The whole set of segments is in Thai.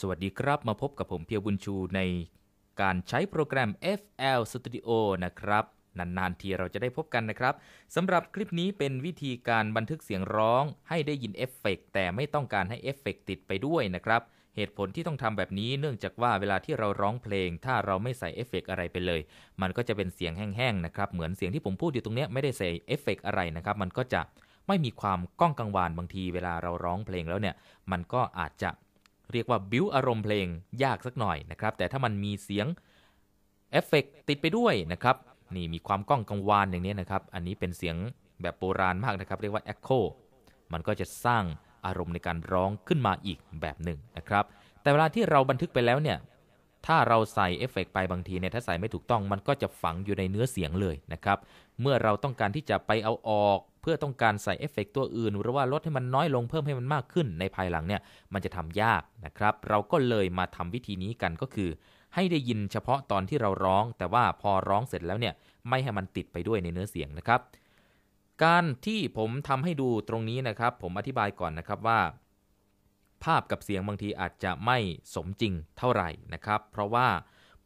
สวัสดีครับมาพบกับผมเพียวบุญชูในการใช้โปรแกรม FL Studio นะครับ นาน ๆ ทีเราจะได้พบกันนะครับสำหรับคลิปนี้เป็นวิธีการบันทึกเสียงร้องให้ได้ยินเอฟเฟกแต่ไม่ต้องการให้เอฟเฟกติดไปด้วยนะครับ เหตุผลที่ต้องทำแบบนี้เนื่องจากว่าเวลาที่เราร้องเพลง ถ้าเราไม่ใส่เอฟเฟกอะไรไปเลย มันก็จะเป็นเสียงแห้ง ๆ นะครับ เหมือนเสียงที่ผมพูดอยู่ตรงนี้ไม่ได้ใส่เอฟเฟกอะไรนะครับมันก็จะไม่มีความก้องกังวานบางที เวลาเราร้องเพลงแล้วเนี่ย มันก็อาจจะเรียกว่าบิวอารมณ์เพลงยากสักหน่อยนะครับแต่ถ้ามันมีเสียงเอฟเฟกติดไปด้วยนะครับนี่มีความก้องกังวานอย่างนี้นะครับอันนี้เป็นเสียงแบบโบราณมากนะครับเรียกว่าเอ็โคมันก็จะสร้างอารมณ์ในการร้องขึ้นมาอีกแบบหนึ่งนะครับ แต่เวลาที่เราบันทึกไปแล้วเนี่ยถ้าเราใส่เอฟเฟกไปบางทีเนี่ยถ้าใส่ไม่ถูกต้องมันก็จะฝังอยู่ในเนื้อเสียงเลยนะครับเมื่อเราต้องการที่จะไปเอาออกพื่อต้องการใส่เอฟเฟกตัวอื่น หรือว่าลดให้มันน้อยลงเพิ่มให้มันมากขึ้นในภายหลังเนี่ยมันจะทำยากนะครับ เราก็เลยมาทำวิธีนี้กันก็คือ ให้ได้ยินเฉพาะตอนที่เราร้อง แต่ว่าพอร้องเสร็จแล้วเนี่ย ไม่ให้มันติดไปด้วยในเนื้อเสียงนะครับ การที่ผมทำให้ดูตรงนี้นะครับ ผมอธิบายก่อนนะครับว่า ภาพกับเสียงบางทีอาจจะไม่สมจริงเท่าไหร่นะครับ เพราะว่า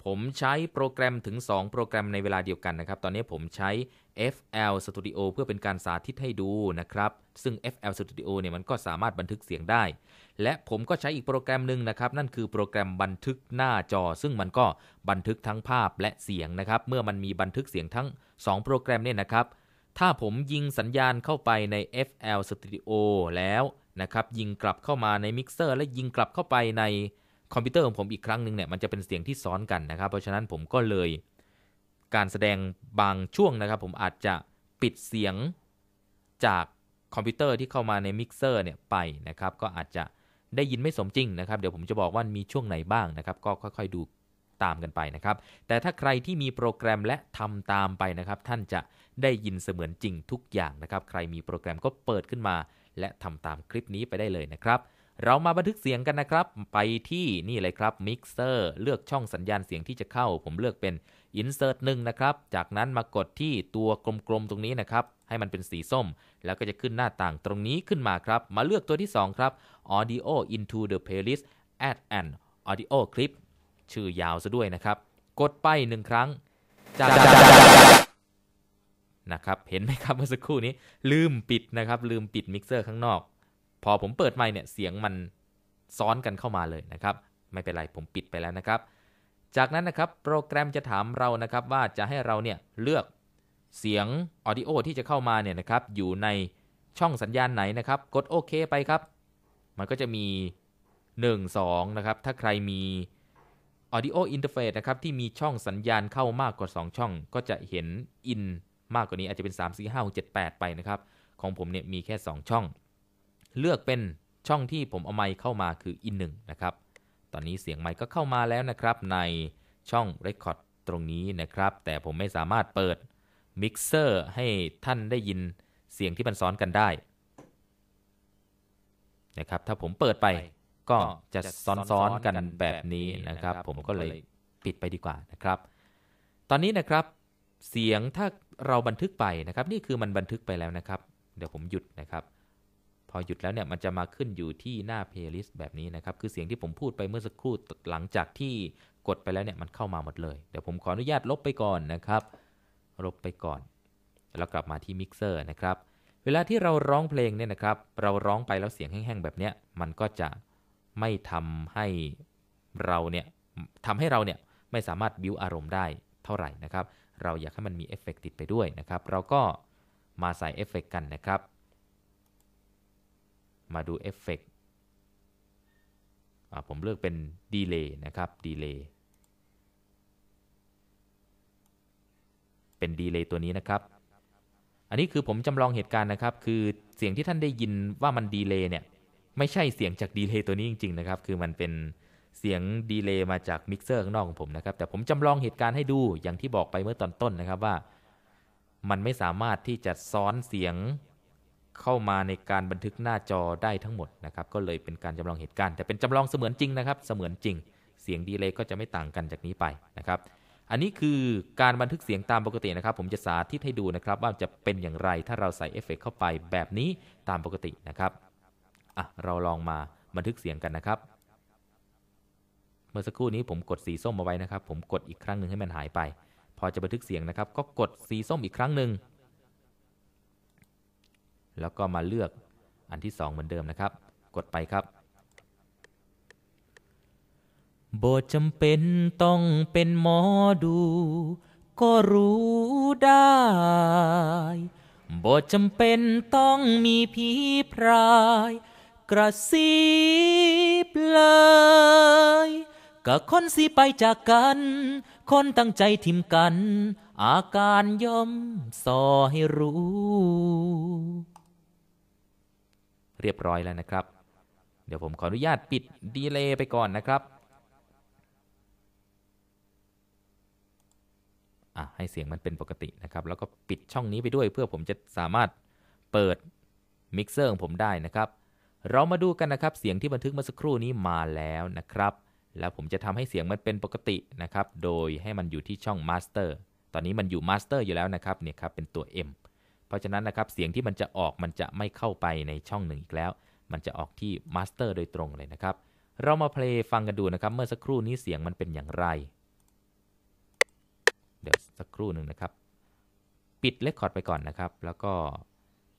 ผมใช้โปรแกรมถึง 2 โปรแกรมในเวลาเดียวกันนะครับตอนนี้ผมใช้ FL Studio เพื่อเป็นการสาธิตให้ดูนะครับซึ่ง FL Studio เนี่ยมันก็สามารถบันทึกเสียงได้ และผมก็ใช้อีกโปรแกรมหนึ่งนะครับ นั่นคือโปรแกรมบันทึกหน้าจอ ซึ่งมันก็บันทึกทั้งภาพและเสียงนะครับเมื่อมันมีบันทึกเสียงทั้ง 2 โปรแกรมเนี่ยนะครับถ้าผมยิงสัญญาณเข้าไปใน FL Studio แล้วนะครับยิงกลับเข้ามาในมิกเซอร์และยิงกลับเข้าไปในคอมพิวเตอร์ของผมอีกครั้งหนึ่งเนี่ยมันจะเป็นเสียงที่ซ้อนกันนะครับ เพราะฉะนั้นผมก็เลยการแสดงบางช่วงนะครับผมอาจจะปิดเสียงจากคอมพิวเตอร์ที่เข้ามาในมิกเซอร์เนี่ยไปนะครับ ก็อาจจะได้ยินไม่สมจริงนะครับเดี๋ยวผมจะบอกว่ามีช่วงไหนบ้างนะครับ ก็ค่อย ๆดูตามกันไปนะครับ แต่ถ้าใครที่มีโปรแกรมและทำตามไปนะครับ ท่านจะได้ยินเสมือนจริงทุกอย่างนะครับ ใครมีโปรแกรมก็เปิดขึ้นมาและทำตามคลิปนี้ไปได้เลยนะครับเรามาบันทึกเสียงกันนะครับ ไปที่นี่เลยครับมิกเซอร์เลือกช่องสัญญาณเสียงที่จะเข้าผมเลือกเป็น Insert 1นะครับ จากนั้นมากดที่ตัวกลมๆตรงนี้นะครับ ให้มันเป็นสีส้ม แล้วก็จะขึ้นหน้าต่างตรงนี้ขึ้นมาครับ มาเลือกตัวที่2ครับ Audio into the playlist add an audio clip ชื่อยาวซะด้วยนะครับ กดไปหนึ่งครั้งจากนะครับ เห็นไหมครับเมื่อสักครู่นี้ลืมปิดนะครับ ลืมปิดมิกเซอร์ข้างนอกพอผมเปิดไมค์เนี่ยเสียงมันซ้อนกันเข้ามาเลยนะครับไม่เป็นไรผมปิดไปแล้วนะครับ จากนั้นนะครับโปรแกรมจะถามเรานะครับ ว่าจะให้เราเนี่ยเลือกเสียงออดิโอที่จะเข้ามาเนี่ยนะครับอยู่ในช่องสัญญาณไหนนะครับ กดโอเคไปครับ มันก็จะมี 1 2นะครับถ้าใครมี Audio Interface นะครับที่มีช่องสัญญาณเข้ามากกว่า 2 ช่อง ก็จะเห็นอินมากกว่านี้อาจจะเป็น 3 4 5 6 7 8 ไปนะครับของผมเนี่ยมีแค่ 2 ช่องเลือกเป็นช่องที่ผมเอาไมค์เข้ามาคืออินหนึ่งนะครับ ตอนนี้เสียงไมค์ก็เข้ามาแล้วนะครับในช่องรคคอร์ดตรงนี้นะครับ แต่ผมไม่สามารถเปิดมิกเซอร์ให้ท่านได้ยินเสียงที่มันซ้อนกันได้นะครับ ถ้าผมเปิดไปก็จะซ้อนๆกันแบบนี้นะครับ ผมก็เลยปิดไปดีกว่านะครับ ตอนนี้นะครับเสียงถ้าเราบันทึกไปนะครับ นี่คือมันบันทึกไปแล้วนะครับ เดี๋ยวผมหยุดนะครับพอหยุดแล้วเนี่ยมันจะมาขึ้นอยู่ที่หน้าเพลย์ลิสต์แบบนี้นะครับ คือเสียงที่ผมพูดไปเมื่อสักครู่หลังจากที่กดไปแล้วเนี่ยมันเข้ามาหมดเลย เดี๋ยวผมขออนุญาตลบไปก่อนนะครับ ลบไปก่อนแล้วกลับมาที่มิกเซอร์นะครับ เวลาที่เราร้องเพลงเนี่ยนะครับ เราร้องไปแล้วเสียงแห้งๆแบบเนี้ย มันก็จะไม่ทำให้เราเนี่ยทำให้เราเนี่ยไม่สามารถบิวอารมณ์ได้เท่าไหร่นะครับ เราอยากให้มันมีเอฟเฟกติดไปด้วยนะครับ เราก็มาใส่เอฟเฟกกันนะครับมาดูเอฟเฟกผมเลือกเป็นดีเลย์นะครับดีเลย์ เป็นดีเลย์ตัวนี้นะครับ อันนี้คือผมจำลองเหตุการณ์นะครับ คือเสียงที่ท่านได้ยินว่ามันดีเลย์เนี่ยไม่ใช่เสียงจากดีเลย์ตัวนี้จริง ๆนะครับ คือมันเป็นเสียงดีเลย์มาจากมิกเซอร์ข้างนอกของผมนะครับ แต่ผมจำลองเหตุการณ์ให้ดูอย่างที่บอกไปเมื่อตอนต้นนะครับ ว่ามันไม่สามารถที่จะซ้อนเสียงเข้ามาในการบันทึกหน้าจอได้ทั้งหมดนะครับ ก็เลยเป็นการจำลองเหตุการณ์แต่เป็นจำลองเสมือนจริงนะครับ เสมือนจริง เสียงดีเลย์ก็จะไม่ต่างกันจากนี้ไปนะครับ อันนี้คือการบันทึกเสียงตามปกตินะครับ ผมจะสาธิตให้ดูนะครับ ว่าจะเป็นอย่างไรถ้าเราใส่เอฟเฟกเข้าไปแบบนี้ตามปกตินะครับอ่ะเราลองมาบันทึกเสียงกันนะครับ เมื่อสักครู่นี้ผมกดสีส้มเอาไว้นะครับผมกดอีกครั้งหนึ่งให้มันหายไป พอจะบันทึกเสียงนะครับ ก็กดสีส้มอีกครั้งหนึ่งแล้วก็มาเลือกอันที่2เหมือนเดิมนะครับ กดไปครับบทจำเป็นต้องเป็นหมอดู ก็รู้ได้บทจำเป็นต้องมีผีพราย กระซิบเลย ก็คนสิไปจากกัน คนตั้งใจทิมกัน อาการย่อมสอให้รู้เรียบร้อยแล้วนะครับ เดี๋ยวผมขออนุญาตปิดดีเลย์ไปก่อนนะครับ ให้เสียงมันเป็นปกตินะครับ แล้วก็ปิดช่องนี้ไปด้วยเพื่อผมจะสามารถเปิดมิกเซอร์ของผมได้นะครับ เรามาดูกันนะครับเสียงที่บันทึกเมื่อสักครู่นี้มาแล้วนะครับ แล้วผมจะทำให้เสียงมันเป็นปกตินะครับ โดยให้มันอยู่ที่ช่องมาสเตอร์ ตอนนี้มันอยู่มาสเตอร์อยู่แล้วนะครับ เนี่ยครับเป็นตัว M เพราะฉะนั้นนะครับเสียงที่มันจะออกมันจะไม่เข้าไปในช่องหนึ่งอีกแล้ว มันจะออกที่มาสเตอร์โดยตรงเลยนะครับ เรามาเพลงฟังกันดูนะครับเมื่อสักครู่นี้เสียงมันเป็นอย่างไร เดี๋ยวสักครู่หนึ่งนะครับ ปิดเลคคอร์ดไปก่อนนะครับ แล้วก็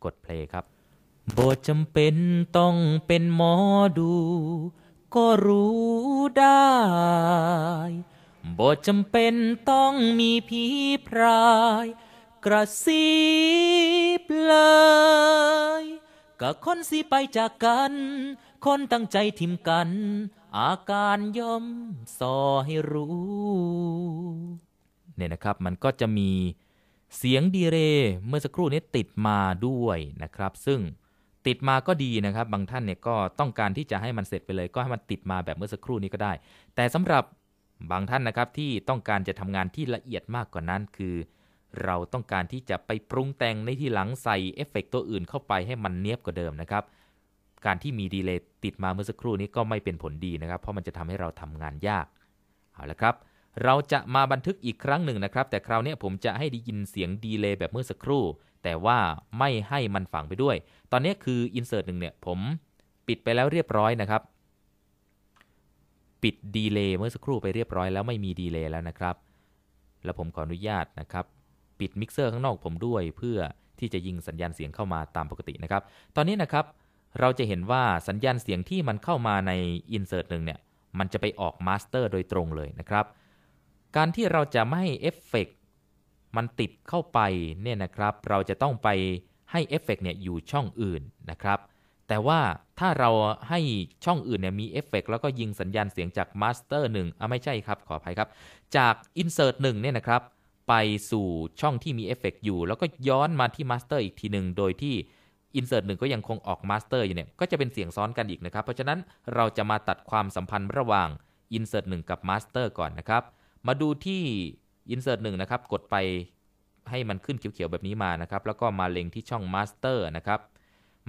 กดเพลงครับบทจำเป็นต้องเป็นหมอดู ก็รู้ได้บทจำเป็นต้องมีผีพรายกระซิบเลยกะคนสิไปจากกัน คนตั้งใจทิมกัน อาการย่อมสอให้รู้เนี่ยนะครับมันก็จะมีเสียงดีเร เมื่อสักครู่นี้ติดมาด้วยนะครับ ซึ่งติดมาก็ดีนะครับ บางท่านเนี่ย ก็ต้องการที่จะให้มันเสร็จไปเลย ก็ให้มันติดมาแบบเมื่อสักครู่นี้ก็ได้ แต่สำหรับบางท่านนะครับที่ต้องการจะทำงานที่ละเอียดมากกว่านั้นคือเราต้องการที่จะไปปรุงแต่งในที่หลังใส่เอฟเฟกตัวอื่นเข้าไปให้มันเนียบกว่าเดิมนะครับ การที่มีดีเลย์ติดมาเมื่อสักครู่นี้ก็ไม่เป็นผลดีนะครับ เพราะมันจะทำให้เราทำงานยาก เอาละครับเราจะมาบันทึกอีกครั้งหนึ่งนะครับ แต่คราวนี้ผมจะให้ได้ยินเสียงดีเลย์แบบเมื่อสักครู่ แต่ว่าไม่ให้มันฝังไปด้วย ตอนนี้คืออินเสิร์ตหนึ่งเนี่ยผมปิดไปแล้วเรียบร้อยนะครับปิดดีเลย์เมื่อสักครู่ไปเรียบร้อยแล้วไม่มีดีเลย์แล้วนะครับ แล้วผมขออนุญาตนะครับปิดมิกเซอร์ข้างนอกผมด้วยเพื่อที่จะยิงสัญญาณเสียงเข้ามาตามปกตินะครับ ตอนนี้นะครับเราจะเห็นว่าสัญญาณเสียงที่มันเข้ามาใน insert หนึ่งเนี่ยมันจะไปออกมาสเตอร์โดยตรงเลยนะครับการที่เราจะไม่ให้เอฟเฟกมันติดเข้าไปเนี่ยนะครับเราจะต้องไปให้เอฟเฟกเนี่ยอยู่ช่องอื่นนะครับแต่ว่าถ้าเราให้ช่องอื่นเนี่ยมีเอฟเฟกแล้วก็ยิงสัญญาณเสียงจากมาสเตอร์หนึ่งอ่ะไม่ใช่ครับขออภัยครับ จาก insert งเนี่ยนะครับไปสู่ช่องที่มีเอฟเฟกอยู่ แล้วก็ย้อนมาที่มาสเตอร์อีกทีหนึ่งโดยที่อินเสิร์ตหนึ่งก็ยังคงออกมาสเตอร์อยู่เนี่ยก็จะเป็นเสียงซ้อนกันอีกนะครับ เพราะฉะนั้นเราจะมาตัดความสัมพันธ์ระหว่างอินเสิร์ตหนึ่งกับมาสเตอร์ก่อนนะครับ มาดูที่อินเสิร์ตหนึ่งนะครับ กดไปให้มันขึ้นเขียวๆแบบนี้มานะครับ แล้วก็มาเล็งที่ช่องมาสเตอร์นะครับ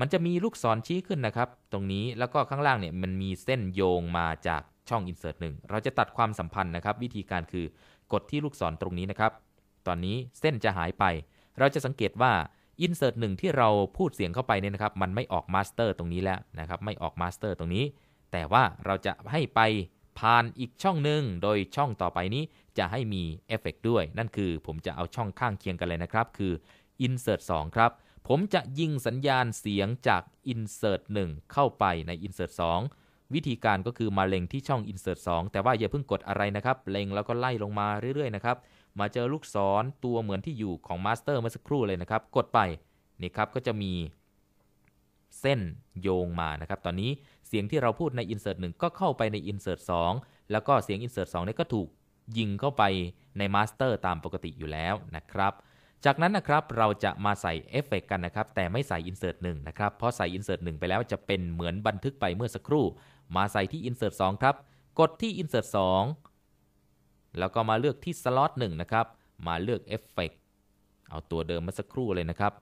มันจะมีลูกศรชี้ขึ้นนะครับ ตรงนี้แล้วก็ข้างล่างเนี่ยมันมีเส้นโยงมาจากช่องอิินเสร์ตหนึ่งเราจะตัดความสัมพันธ์นะครับ วิธีการคือกดที่ลูกศรตรงนี้นะครับตอนนี้เส้นจะหายไป เราจะสังเกตว่าอินเสิร์ตหนึ่งที่เราพูดเสียงเข้าไปเนี่ยนะครับ มันไม่ออกมาสเตอร์ ตรงนี้แล้วนะครับไม่ออกมาสเตอร์ ตรงนี้ แต่ว่าเราจะให้ไป ผ่านอีกช่องหนึ่งโดยช่องต่อไปนี้จะให้มีเอฟเฟกด้วย นั่นคือผมจะเอาช่องข้างเคียงกันเลยนะครับ คือ insert 2 ครับ ผมจะยิงสัญญาณเสียงจาก insert 1 เข้าไปใน insert 2 วิธีการก็คือมาเล็งที่ช่อง insert 2แต่ว่าอย่าเพิ่งกดอะไรนะครับเล็งแล้วก็ไล่ลงมาเรื่อยๆนะครับมาเจอลูกศรตัวเหมือนที่อยู่ของมาสเตอร์เมื่อสักครู่เลยนะครับ กดไปนี่ครับก็จะมีเส้นโยงมานะครับ ตอนนี้เสียงที่เราพูดใน Insert 1 ก็เข้าไปใน Insert 2 แล้วก็เสียง Insert 2เนี่ก็ถูกยิงเข้าไปในมาสเตอร์ตามปกติอยู่แล้วนะครับจากนั้นนะครับเราจะมาใส่เอฟเฟกกันนะครับ แต่ไม่ใส่ Insert 1นะครับเพราะใส่ Insert 1ไปแล้วจะเป็นเหมือนบันทึกไปเมื่อสักครู่ มาใส่ที่ Insert 2ครับ กดที่ Insert 2แล้วก็มาเลือกที่สล็อต1นะครับ มาเลือกเอฟเฟกเอาตัวเดิมมาสักครู่เลยนะครับ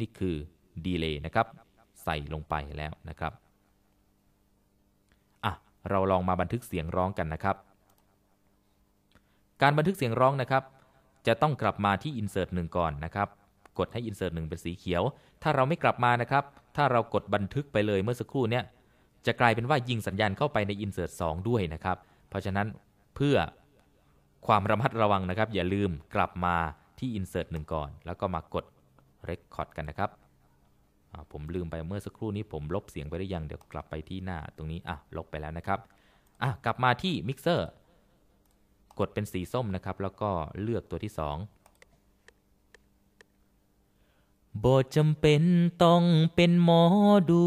นี่คือดีเลย์นะครับ ใส่ลงไปแล้วนะครับ อ่ะ เราลองมาบันทึกเสียงร้องกันนะครับ การบันทึกเสียงร้องนะครับ จะต้องกลับมาที่ Insert 1ก่อนนะครับ กดให้ insert 1เป็นสีเขียว ถ้าเราไม่กลับมานะครับ ถ้าเรากดบันทึกไปเลยเมื่อสักครู่เนี้ยจะกลายเป็นว่ายิงสัญญาณเข้าไปในอินเสิร์ตสด้วยนะครับ เพราะฉะนั้นเพื่อความระมัดระวังนะครับ อย่าลืมกลับมาที่อินเสิร์ตหนึ่งก่อน แล้วก็มากดเรคคอร์ดกันนะครับ ผมลืมไปเมื่อสักครู่นี้ผมลบเสียงไปหรือยัง เดี๋ยวกลับไปที่หน้าตรงนี้อ่ะลบไปแล้วนะครับอ่ะกลับมาที่มิกเซอร์กดเป็นสีส้มนะครับ แล้วก็เลือกตัวที่สองบ่จำเป็นต้องเป็นหมอดู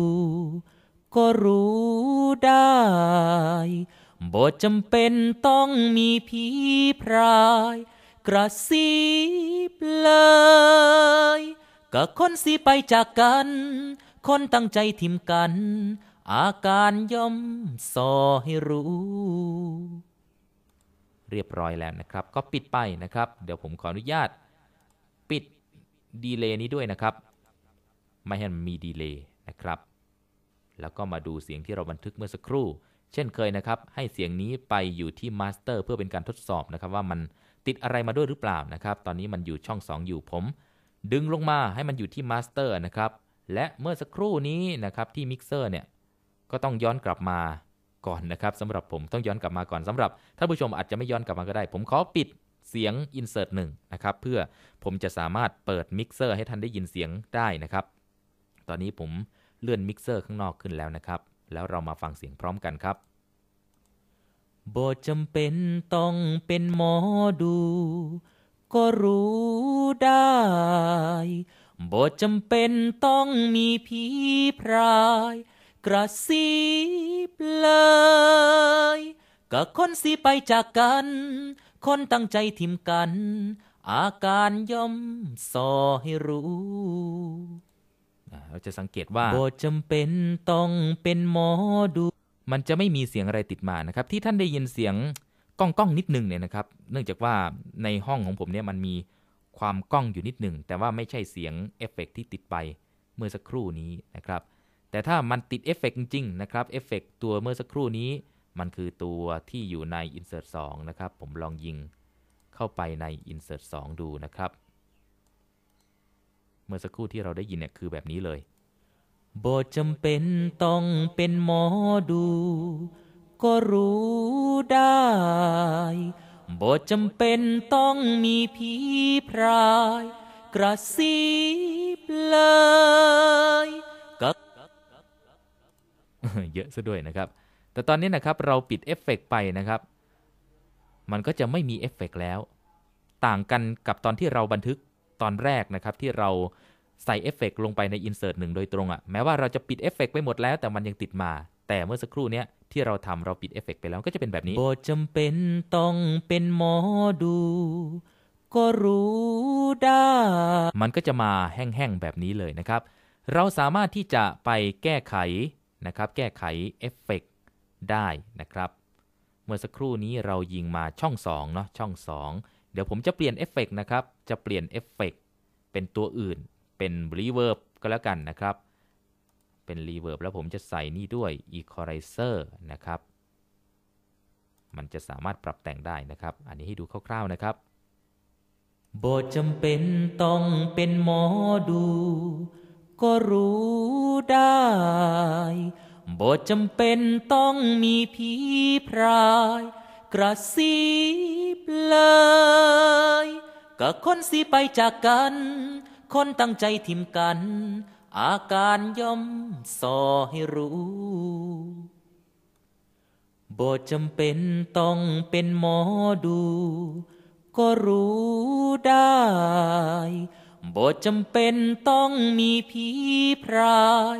ก็รู้ได้ บทจำเป็นต้องมีผีพราย กระซิบเลยก็คนสิไปจากกัน คนตั้งใจทิมกัน อาการย่อมสอให้รู้ เรียบร้อยแล้วนะครับ ก็ปิดไปนะครับ เดี๋ยวผมขออนุญาต ปิดดีเลย์นี้ด้วยนะครับ ไม่ให้มันมีดีเลย์นะครับแล้วก็มาดูเสียงที่เราบันทึกเมื่อสักครู่ เช่นเคยนะครับ ให้เสียงนี้ไปอยู่ที่มาสเตอร์เพื่อเป็นการทดสอบนะครับ ว่ามันติดอะไรมาด้วยหรือเปล่านะครับ ตอนนี้มันอยู่ช่อง 2 อยู่ผม ดึงลงมาให้มันอยู่ที่มาสเตอร์นะครับ และเมื่อสักครู่นี้นะครับที่มิกเซอร์เนี่ยก็ต้องย้อนกลับมาก่อนนะครับสำหรับผมต้องย้อนกลับมาก่อน สำหรับท่านผู้ชมอาจจะไม่ย้อนกลับมาก็ได้ ผมขอปิดเสียง insert 1นะครับเพื่อผมจะสามารถเปิดมิกเซอร์ให้ท่านได้ยินเสียงได้นะครับ ตอนนี้ผมเลื่อนมิกเซอร์ข้างนอกขึ้นแล้วนะครับ แล้วเรามาฟังเสียงพร้อมกันครับบ่จำเป็นต้องเป็นหมอดู ก็รู้ได้บ่จำเป็นต้องมีผีพราย กระซิบเลยก็คนสิไปจากกัน คนตั้งใจทิมกัน อาการย่อมสอให้รู้เราจะสังเกตว่าบจำเป็นต้องเป็นหมอดู มันจะไม่มีเสียงอะไรติดมานะครับที่ท่านได้ยินเสียงก้องก้องนิดนึงเนี่ยนะครับ เนื่องจากว่าในห้องของผมเนี่ยมันมีความก้องอยู่นิดหนึ่งแต่ว่าไม่ใช่เสียงเอฟเฟกที่ติดไปเมื่อสักครู่นี้นะครับ แต่ถ้ามันติดเอฟเฟกจริงๆนะครับเอฟเฟกตัวเมื่อสักครู่นี้ มันคือตัวที่อยู่ใน Insert 2นะครับ ผมลองยิงเข้าไปใน Insert 2ดูนะครับเมื่อสักครู่ที่เราได้ยินเนี่ยคือแบบนี้เลยบทจำเป็นต้องเป็นหมอดู ก็รู้ได้ บทจำเป็นต้องมีผีพรายกระซิบเลยก็เยอะซะด้วยนะครับ แต่ตอนนี้นะครับเราปิดเอฟเฟกไปนะครับ มันก็จะไม่มีเอฟเฟกแล้ว ต่างกันกับตอนที่เราบันทึกตอนแรกนะครับที่เราใส่เอฟเฟกลงไปในอินเสิร์ตหนึ่งโดยตรงอะ่ะแม้ว่าเราจะปิดเอฟเฟกไปหมดแล้วแต่มันยังติดมาแต่เมื่อสักครู่เนี้ยที่เราทำเราปิดเอฟเฟกไปแล้วก็จะเป็นแบบนี้บจำเป็นต้องเป็นหมอดู ก็รู้ได้มันก็จะมาแห้งๆแบบนี้เลยนะครับ เราสามารถที่จะไปแก้ไขนะครับแก้ไขเอฟเฟกได้นะครับ เมื่อสักครู่นี้เรายิงมาช่อง2เนาะช่อง 2เดี๋ยวผมจะเปลี่ยนเอฟเฟกนะครับจะเปลี่ยนเอฟเฟกเป็นตัวอื่นเป็นรีเวิร์บก็แล้วกันนะครับ เป็นรีเวิร์บแล้วผมจะใส่นี่ด้วยอีคอไรเซอร์นะครับ มันจะสามารถปรับแต่งได้นะครับ อันนี้ให้ดูคร่าวๆนะครับบทจำเป็นต้องเป็นหมอดู ก็รู้ได้บทจำเป็นต้องมีผีพรายกระซิบเลยก็คนสีไปจากกัน คนตั้งใจทิมกัน อาการย่อมสอให้รู้บ่จำเป็นต้องเป็นหมอดู ก็รู้ได้บ่จำเป็นต้องมีผีพราย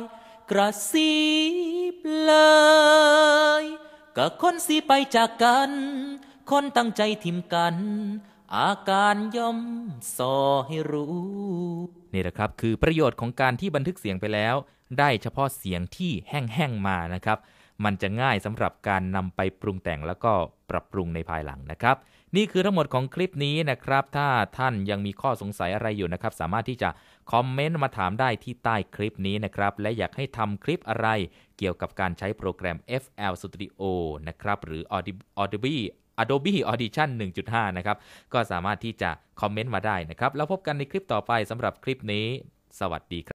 กระซิบเลย ก็คนสีไปจากกัน คนตั้งใจทิมกันอาการย่อมสอให้รู้นี่แหละครับคือประโยชน์ของการที่บันทึกเสียงไปแล้ว ได้เฉพาะเสียงที่แห้งๆมานะครับมันจะง่ายสำหรับการนำไปปรุงแต่งแล้วก็ปรับปรุงในภายหลังนะครับ นี่คือทั้งหมดของคลิปนี้นะครับถ้าท่านยังมีข้อสงสัยอะไรอยู่นะครับสามารถที่จะคอมเมนต์มาถามได้ที่ใต้คลิปนี้นะครับและอยากให้ทำคลิปอะไร เกี่ยวกับการใช้โปรแกรม FL Studio นะครับหรือ Audib- l d e Adobe Audition 1.5 นะครับ ก็สามารถที่จะคอมเมนต์มาได้นะครับ แล้วพบกันในคลิปต่อไปสำหรับคลิปนี้ สวัสดีครับ